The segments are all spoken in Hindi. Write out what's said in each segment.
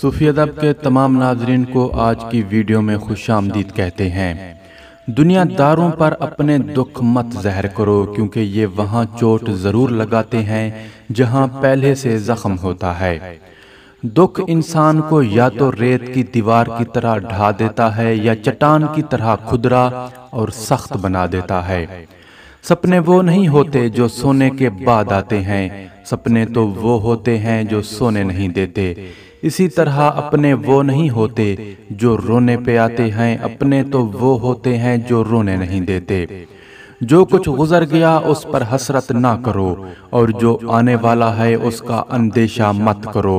सूफी अदब के तमाम नाजरन को आज की वीडियो में खुश आमदीद कहते हैं दुनियादारों पर अपने दुख मत जहर करो क्योंकि ये वहाँ चोट ज़रूर लगाते हैं जहाँ पहले से ज़ख्म होता है दुख इंसान को या तो रेत की दीवार की तरह ढा देता है या चट्टान की तरह खुदरा और सख्त बना देता है सपने वो नहीं होते जो सोने के बाद आते हैं सपने तो वो होते हैं जो सोने नहीं देते इसी तरह अपने वो नहीं होते जो रोने पे आते हैं अपने तो वो होते हैं जो रोने नहीं देते जो कुछ गुजर गया उस पर हसरत ना करो और जो आने वाला है उसका अंदेशा मत करो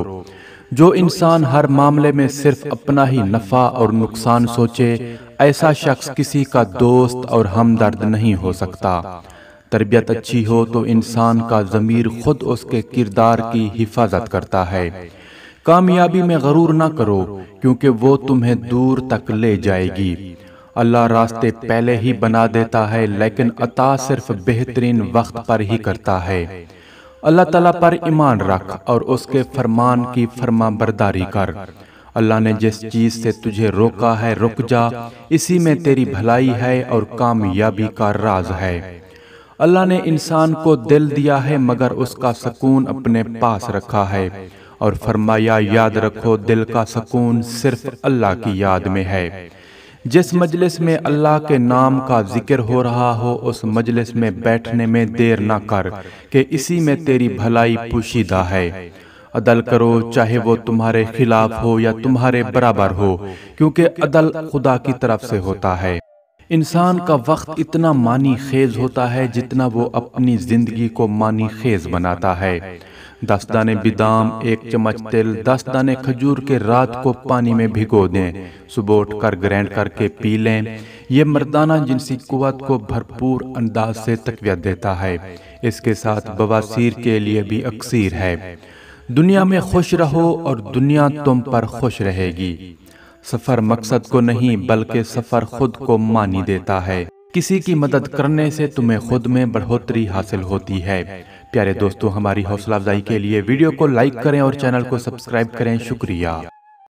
जो इंसान हर मामले में सिर्फ अपना ही नफ़ा और नुकसान सोचे ऐसा शख्स किसी का दोस्त और हमदर्द नहीं हो सकता तरबियत अच्छी हो तो इंसान का ज़मीर ख़ुद उसके किरदार की हिफाजत करता है कामयाबी में गरूर ना करो क्योंकि वो तुम्हें दूर तक ले जाएगी अल्लाह रास्ते पहले ही बना देता है लेकिन अता सिर्फ बेहतरीन वक्त पर ही करता है अल्लाह तला पर ईमान रख और उसके फरमान की फरमा बरदारी कर अल्लाह ने जिस चीज़ से तुझे रोका है रुक जा इसी में तेरी भलाई है और कामयाबी का राज है अल्लाह ने इंसान को दिल दिया है मगर उसका सुकून अपने पास रखा है और फरमाया याद रखो दिल का सुकून सिर्फ अल्लाह की याद में है जिस मजलिस में अल्लाह के नाम का जिक्र हो रहा हो उस मजलिस में बैठने में देर ना कर कि इसी में तेरी भलाई पोशीदा है अदल करो चाहे वो तुम्हारे खिलाफ हो या तुम्हारे बराबर हो क्योंकि अदल खुदा की तरफ से होता है इंसान का वक्त इतना मानी खेज होता है जितना वो अपनी ज़िंदगी को मानी खेज बनाता है दस दाने बिदाम एक चम्मच तेल दस दाने खजूर के रात को पानी में भिगो दें सुबह उठ कर ग्रैंड करके पी लें यह मर्दाना जिनसी कुत को भरपूर अंदाज से तकवियत देता है इसके साथ बवासीर के लिए भी अक्सर है दुनिया में खुश रहो और दुनिया तुम पर खुश रहेगी सफ़र मकसद को नहीं बल्कि सफ़र खुद को मानी देता है किसी की मदद करने से तुम्हें खुद में बढ़ोतरी हासिल होती है प्यारे दोस्तों हमारी हौसला अफजाई के लिए वीडियो को लाइक करें और चैनल को सब्सक्राइब करें शुक्रिया